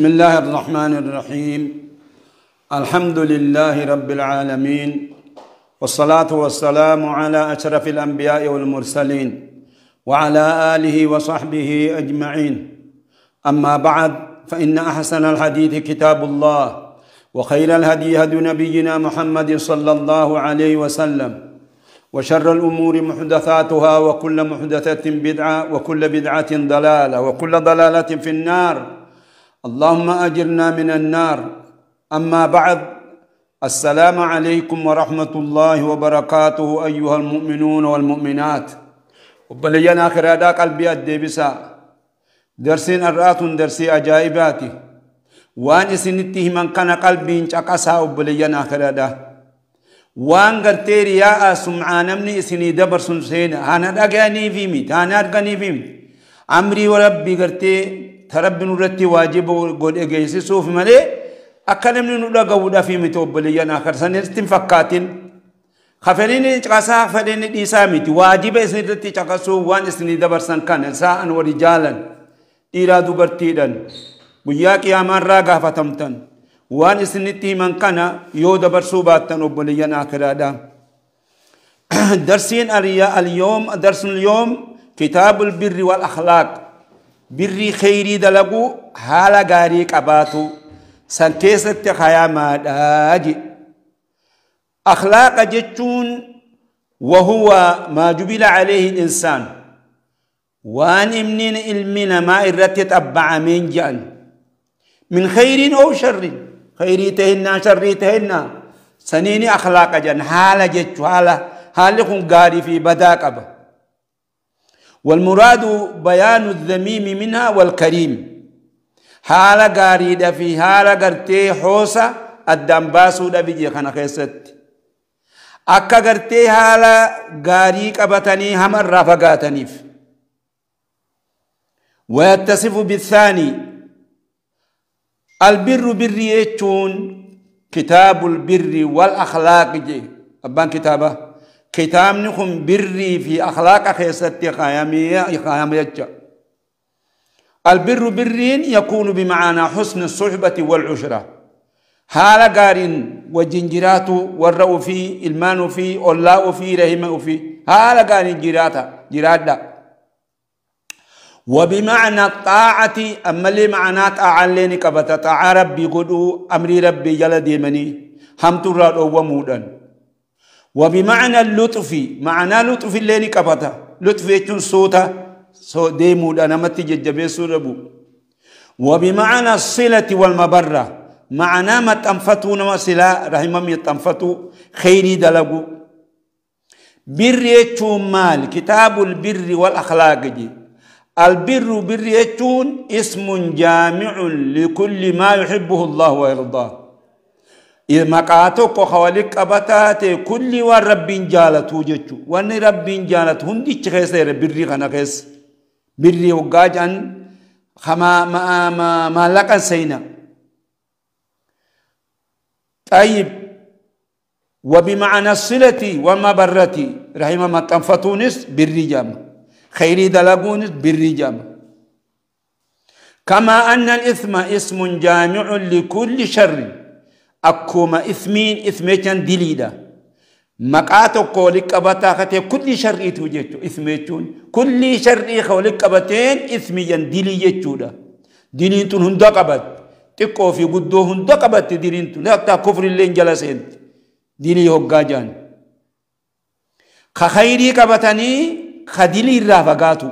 بسم الله الرحمن الرحيم الحمد لله رب العالمين والصلاة والسلام على أشرف الأنبياء والمرسلين وعلى آله وصحبه أجمعين أما بعد فإن أحسن الحديث كتاب الله وخير الهدي هدي نبينا محمد صلى الله عليه وسلم وشر الأمور محدثاتها وكل محدثة بدعة وكل بدعة ضلالة وكل ضلالة في النار اللهم اجرنا من النار اما بعد السلام عليكم ورحمه الله وبركاته ايها المؤمنون والمؤمنات وبلينا اخر أداء قلبي الدبسة درسين الرات درسي اجائباتي وان سنتيه من كان قلبي انقسا وبلينا اخر أداء وان يا سمعان امني اسني دبر سنسين سين انا دغاني فيمي انا ارغني فيمي امري وربي قرتير تربي نورتي واجب وقول إجيسي سوف ملي أكلم نودا قودا في متوبليا ناخر سنة تنفكاتين خفرين تقاسا خفرين إسامي واجب إسنيرتي تقاسو وان إسني دبر سنكان ساء ورجالا إيراد برتيدن ويا قيامان راغا فتمتن وان إسنيتي من كان يو دبر سوباتن وبليا ناخرادا درسين أريا اليوم درس اليوم كتاب البر والأخلاق birrii kheyrii dalaguu haala gaarii qabaatu san keessatti hayaamaadhaa je akhlaaqa jechuun وهو ما جبل عليه الإنسان وان من علمنا ما إرت تتبع من جان من خير أو شر خيريتهن شريتهن سنين أخلاق جن حالة جت حالة حالكم قاري في بداقبه والمراد بيان الذميم منها والكريم حالا قاريدا في حالا قرتي حوسا الدنباسو دا بيجي خانا خيست أكا قرتي حالا قاري قبتني هم الرافقاتني ويتصف بالثاني البر بر يتون كتاب البر والأخلاق جي أبان كتابه كتابني خم بري في أخلاق خيستي خيامي خيامي يجا البر برين يكون بمعنى حسن الصحبة والعشرة هالا قارين وجنجرات ورأو في المان في اللاء في رحمه في هالا قارين جراتا جراتا وبمعنى الطاعة أما اللي معنى طاعة لينك بتطاع ربي قدو أمري ربي جلدي مني هم ترى أو وبمعنى اللطف معنى لطف اللين كبتا لطف يجون صوتا سو ديمو دانمت ججبيسو ربو وبمعنى الصلة والمبرة معنى ما تنفتون ما صلاة رحمم يتنفتو خيري دلقو بر يتون مال كتاب البر والأخلاق جي البر بر يتون اسم جامع لكل ما يحبه الله ويرضاه مقاتو قوخوالي قبطات كل وان رب جالتو جچو وان رب جالت هندي چخيسة ربري غنا خيس بري وقاج ان خما ما ما ما لقا سينا طيب وبمعنى الصلة ومبرتي رحمه ما تنفتونس بالرجام خيري دلقونس بالرجام كما أن الإثم اسم جامع لكل شر akkuma ismiin ismechaan diliidha. Maqaa tokko walitti qabataa katee kulli shar'iitu jechuudha ismi jechuun. Kulli shar'ii kan walitti qabateen ismiyan dilii jechuudha. Diliin tun hunda qabatti. Xiqqoo fi guddoo hunda qabatti diliin tun. Akka kufrillee jala seenti. Dilii hoggaa jaan. Ka khayrii qabatanii ka dilii irraa fagaatu.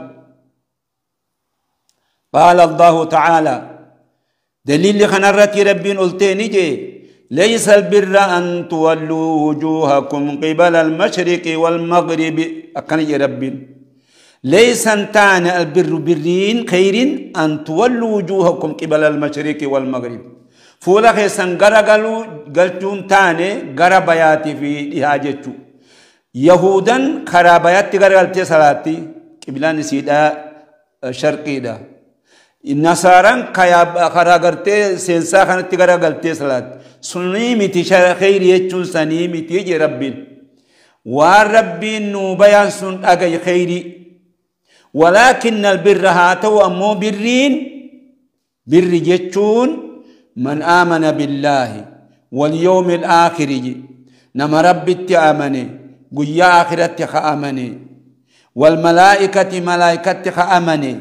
Baala Allahu ta'aala. Daliilli kanarratti rabbiin oltee ni jee. ليس البر أن تولوا وجوهكم قبل المشرق والمغرب أكن رب ليس أن البر برين خير أن تولوا وجوهكم قبل المشرق والمغرب فولا خيسان غرغلو غلتون تاني غرباياتي في ديهاجتو يهودان خراباياتي غرغلتي صلاتي قبلان سيدا شرقي ده nasaaraan karaa gartee seensaa kanatti gara galtee salaatti. Sunii miti khayri jechuun sanii miti je rabbiin. Waan rabbiin nuu bayaan sun dhagaye khayri. ولكن البر هاتو أمو برين بر جتشون من آمن بالله واليوم الآخر جي نما رب آمني قيا آخرتي خأمني والملائكة ملائكة خأمني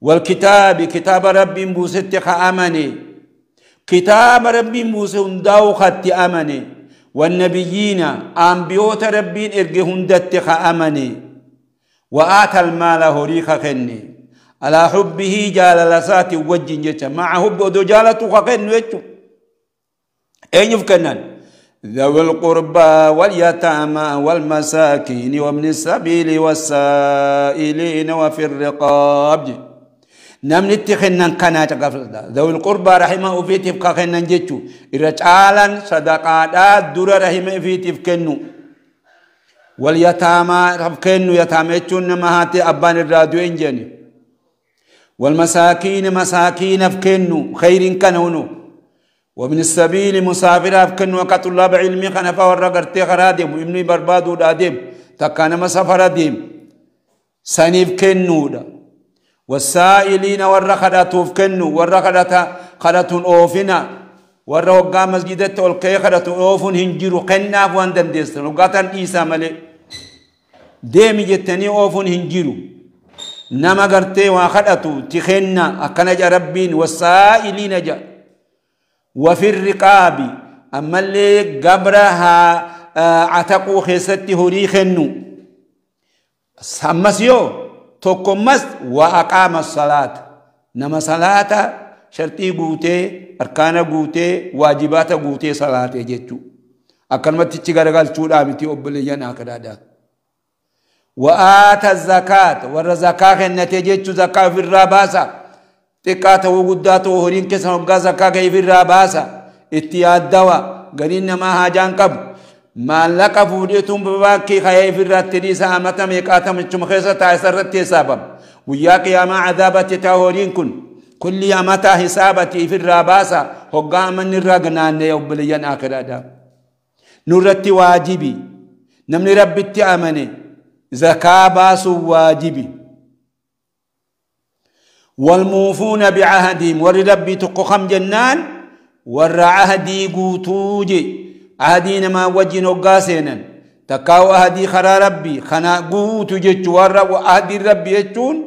والكتاب كتاب ربي موسى أمني كتاب ربي موسى هنداو خاتي أمني والنبيين أنبيوت ربي إرجي هندت أمني وآت المال هريخ خني على حبه جال لسات وجن جتا مع حب أدو جالة خقن ويتو أين يفكنن ذوي القربى واليتامى والمساكين وابن السبيل والسائلين وفي الرقاب نم نتخنن قناة قفل دا ذو القربة رحمة وفيتف كخنن جيتشو إرجالا صدقات دور رحمة وفيتف كنو واليتامى رفكنو يتامى اتشون نمهات أبان الرادو إنجاني والمساكين مساكين فكنو خير كنونو ومن السبيل مسافر فكنو وقت الله علمي خنفا ورغر تغرى ديم وإمني بربادو دا ديم تكان مسافر ديم سنيف كنو دا والسائلين والرخدة توفكنو والرخدة خدت أوفنا والرهوغا مسجدة والكي خدت أوفن هنجيرو قنا فوان دندستن وقاتن إيسا ملي دي مجتني أوفن هنجيرو نما غرتي وخدتو تخنا أكنا جا والسائلين جا وفي الرقاب أما اللي قبرها آه، عتقو خيستي هوري خنو سمسيو tokkommas waaqaama salaata nama salaata sharxii guutee arkaana guutee waajibaata guutee salaatee jechuudha. akkanumatti ichi garagalchuudhaa miti obboleeyyan akadaadaa. Wa'aata zakaata warra zakaa kennatee jechuun zakaa ofirraa baasa xiqqaa ta'uu guddaa ta'uu horiin keessan waggaa zakaa ga'e ofirraa baasa itti yaaddawa galiin namaa haajaan qabu maallaqa fuudheetuun babaakkii kayee ofirratti dhiisa amata meeqaatama jechuma keessa taa'e sarratti hisaabama guyyaa qiyaamaa cadaabatti ta'a horiin kun kulli amataa hisaabatti ifirraa baasa hoggaa amanni irraa ganaannee obboleeyyan akiraadha nurratti waajibi namni rabbitti amane zakaa baasuun waajibi والموفون بعهدهم ور ربي تقخم جنان ور عهدي قوتوجي عادي نما وجي نوغاسين تكاو هادي خرا ربي خنا غوتو جيتش ورا وادي ربي يتون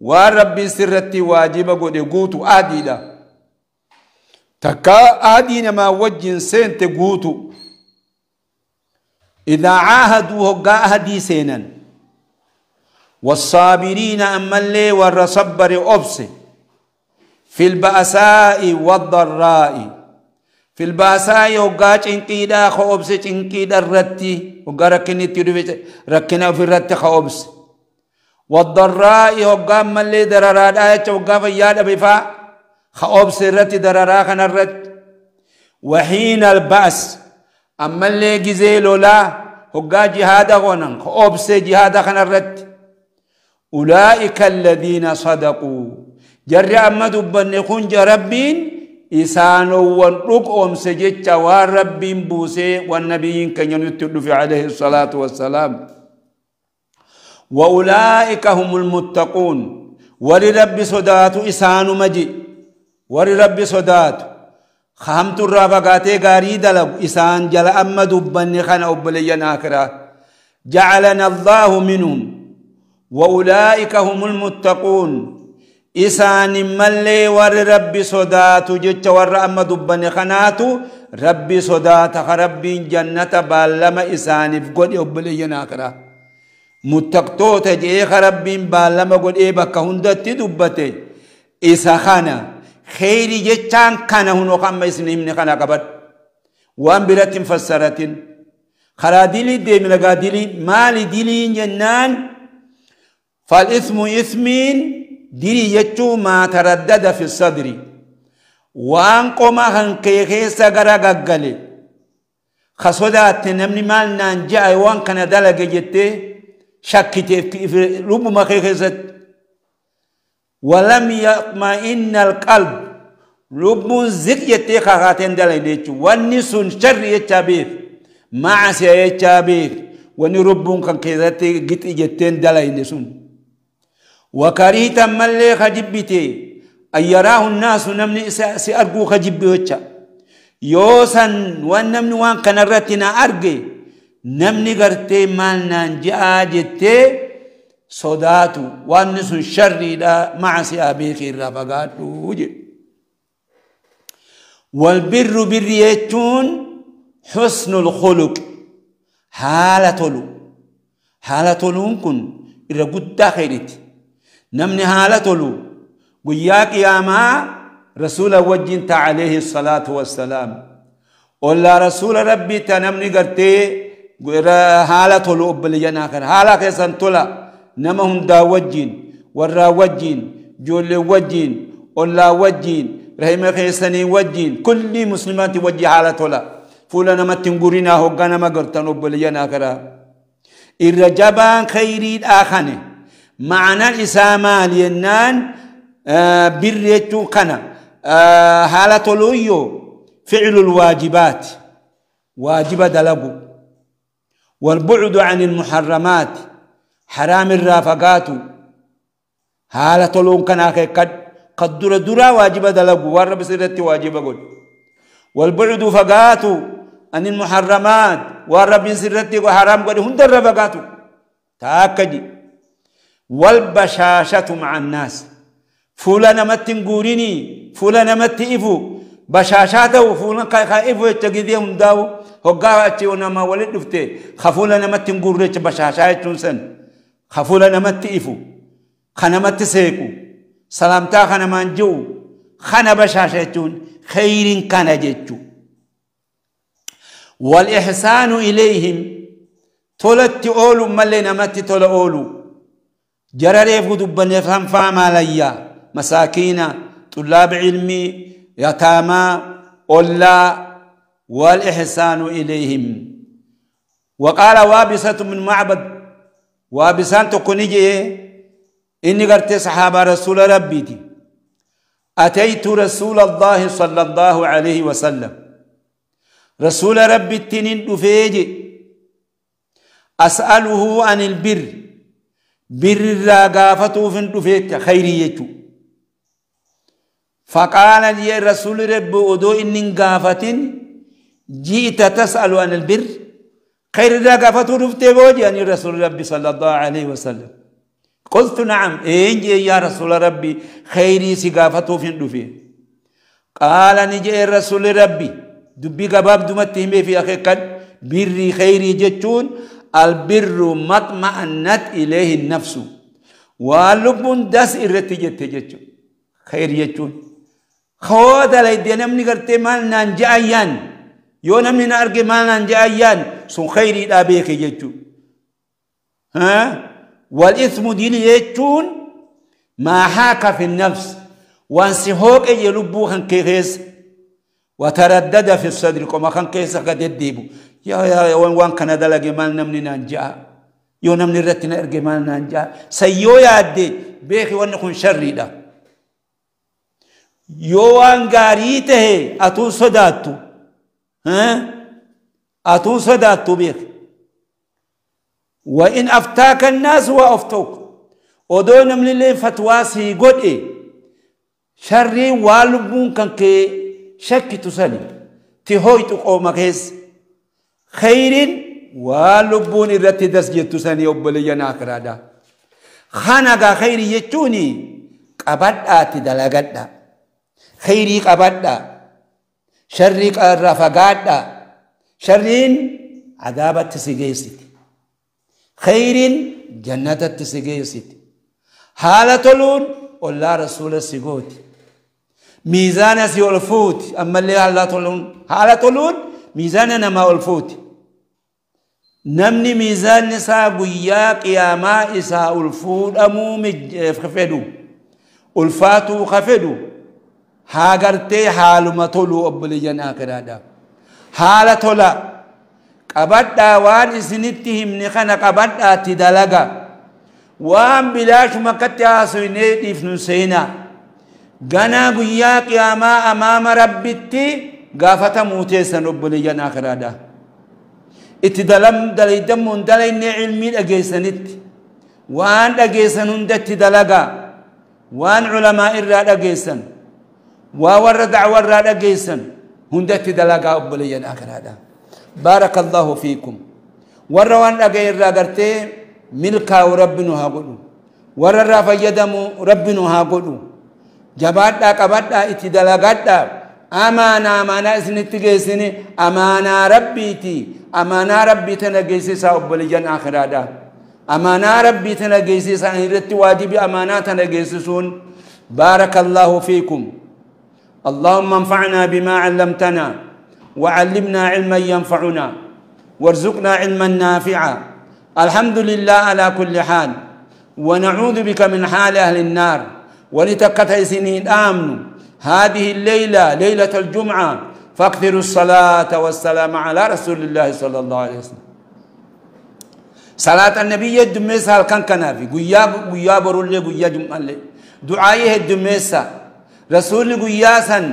وربي سرتي واجب غودي غوتو عادي لا تكا عادي نما وجي سنت غوتو اذا عاهدوا هغا هادي سينن والصابرين اما اللي ورا صبر في البأساء والضرائي في الباسا يوغا چنكيدا خوبس چنكيدا رتي وغا ركني تيدو ركنا في رتي خوبس والضراء يوغا ملي درارا دا يوغا في يادا بفا خوبس رتي درارا خنا رت وحين الباس أما اللي جزي لولا هو جهاد غنن خوبس جهاد خنا رت أولئك الذين صدقوا جرى أما دبن يكون جربين جر isaanowwan dhugoomse أم waan rabbiin buusee waan nabiyyiin keenya nutti dhufe alayhi salaatu wassalaam وأولئك هم المتقون ولرب صدات إسان مجي ولرب صدات خامت الرافقاتي غاري دلب إسان جل أمد أما خان أو بلي آخرة جعلنا الله منهم وأولئك هم المتقون isaanin mallee warri rabbi sodaatu jecha warra amma dubbane kanaatu rabbi sodaata ka rabbiin jannata baallama isaaniif godhe obboleeyyanaa karaa muttaqtoota je'ee ka rabbiin baallama godhee bakka hundatti dubbate isa kana kheyri jechaan kana huno kamma isin himne kana qabad waan biratti hin fassaratin karaa dilii deemi lagaa dilii maali diliin jennaan fal ismu ismiin dirii jechuu maa taraddada fi sadri waan qoma hankee keessa gara gaggale ka sodaatte namni maal naan je'e waan kana dalage jettee shakkiteef lubbuma kee keessatti ولم يطمئن القلب لبون زك يتي خاتين دليدچ ونسون شر يتابيف ما عسى يتابيف وني ربون كان كيزتي جت يتين دليدسون وكرهت ملي خجبتي أيراه يراه الناس نمني سأرجو خجبتي يوسن ونمني وان كان رتنا نمني غرتي مالنا نانجا جتي صداتو وانس شري دا مع سيابيك الرفقاتو والبر بريتون حسن الخلق حالة حالة كن إرى قد خيرتي namni haala tolu guyyaa qiyaamaa rasuula wajjin ta alayhi salaatu wassalaam ollaa rasuula rabbii ta namni gartee haala tolu obboleeyyanaa kana haala keessan tola nama hundaa wajjin warraa wajjin ijoollee wajjin ollaa wajjin rahima keessanii wajjin kulli muslimaatti wajji haala tola fuula namatti hin gurinaa hoggaa nama gartan obboleeyyanaa kana irra jabaan khayriidhaa kane معنى إسامة مالي آه بريتو آه حالة تلويو فعل الواجبات واجب دلقو والبعد عن المحرمات حرام الرافقات حالة تلون كنا قد قد درا درا واجب دلقو ورب سيرت واجب قد والبعد فقاتو عن المحرمات ورب سيرت حرام قد هند الرافقات تاكدي والبشاشة مع الناس فولا نمت نقوليني فولا نمت إفو بشاشاته فولا خائفو يتقذيه هنداو هقاها أتي ونما ولد دفته خفولا نمت نقول ريش بشاشاية تنسن خفولا نمت إفو خنمت سيكو سلامتا خنمان جو خن بشاشاية خير كان جتو والإحسان إليهم تولت أولو ملي نمت تول أولو جرريف قدبن يفهم فاما ليا مساكين طلاب علمي يتامى أولا والإحسان إليهم وقال وابسة من معبد وابسان تقنجي إني قرت صحابة رسول ربي دي أتيت رسول الله صلى الله عليه وسلم رسول ربي التنين دفيجي أسأله عن البر birraa gaafatuuf hin dhufeecha khayrii jechuudha. فقال لي الرسول رب ودو إن قافت جئت تسأل عن البر خير ذا رفت بوجي أن رسول ربي صلى الله عليه وسلم قلت نعم إن يا رسول ربي خيري سقافته في النفي قال نجي رسول ربي دبي قباب دمته في أخي قد بري خيري جتون البر مطمئنة إليه النفس ولبن داس إرتجة تجتشو خير يجتشو خوات على يدي نمن كرتي مال نانجايان يو نمن نارك مال نانجايان سو خير إدابيك يجتشو ها والإثم دين يجتشون ما حاك في النفس وانسهوك يلبوهن كيغيس وتردد في الصدر كما كان كيسا قد يديبو يا يا يا وان وان كان دلق مال نمني نانجا يو نمني رتنا ارقي مال نانجا سيو يا دي بيخي وان نكون شري دا يو وان غاريته اتون صداتو ها اتون صداتو بيخ وان افتاك الناس وافتوك ودون نمني لين فتواسي قد ايه شري والبون كان كي شكي تسالي تهويتو قومك هز خير ولبون الرت دس جتو سني وبلي ناكرادا خانغا خير يجوني قبدا تدلغدا خيري قبدا شري قرفغدا شرين عذاب تسجيست خير جنة تسجيست حالتلون ولا رسول السجود ميزان سيولفوت أما اللي حالتلون حالتلون ميزان نما الفوت namni miizaan isaa guyyaa qiyaamaa isaa ulfuudhamuu fedhu ulfaatuu ka fedhu haa gartee haaluma tolu obboleeyyan akiraadhaaf haala tola qabadhaa waan isinitti himne kana qabadhaatti dalaga waan bilaashuma akkatti haasuinee dhiifnu seenaa ganaa guyyaa qiyaamaa amaama rabbitti gaafatamuuteessan obboleeyyan akiraadhaaf اتدلم دلي دم دلي علمي دغيسنت وان دغيسن هندت دلغا وان علماء الرا دغيسن وور دعوة الرا دغيسن هندت دلغا ابلين اكرادا بارك الله فيكم وروان دغي الرا غرتي ملكا وربنا هاغدو ور الرا فيدم ربنا هاغدو جبادا قبدا اتدلغدا أمانا أمانا إسنت جيسني أمانا ربيتي أمانا ربي تنجيسي سأقبل جن آخر هذا أمانا ربي تنجيسي سأنيرت واجبي أمانا تنجيسون بارك الله فيكم اللهم انفعنا بما علمتنا وعلمنا علما ينفعنا وارزقنا علما نافعا الحمد لله على كل حال ونعوذ بك من حال أهل النار ولتكتئسني الآمن هذه الليلة ليلة الجمعة فاكثروا الصلاة والسلام على رسول الله صلى الله عليه وسلم صلاة النبي الدميسة كان كنافي قياب رولي قياب قيا جمالي دعائي الدميسة رسول هل كان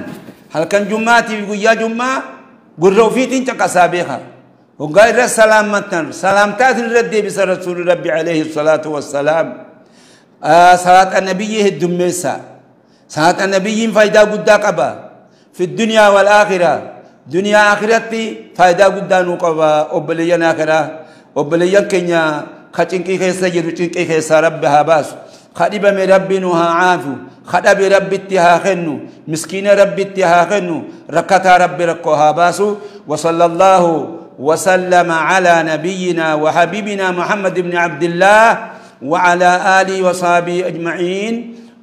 هالكن في قياب جمع قروا في تنتقى سابقا وغير سلامتنا سلامتات الرد بس رسول ربي عليه الصلاة والسلام آه صلاة النبي الدميسة ساعات النبي فايدة قد قبا في الدنيا والآخرة دنيا آخرتي فايدة قد نقبا أبليان آخرة أبليان كنيا كي خيسا جدو كي خيسا ربها باس خدب من نها عافو خدب رب اتها خنو مسكين رب اتها خنو ركتا رب ركوها باسو وصلى الله وسلم على نبينا وحبيبنا محمد بن عبد الله وعلى آله وصحبه أجمعين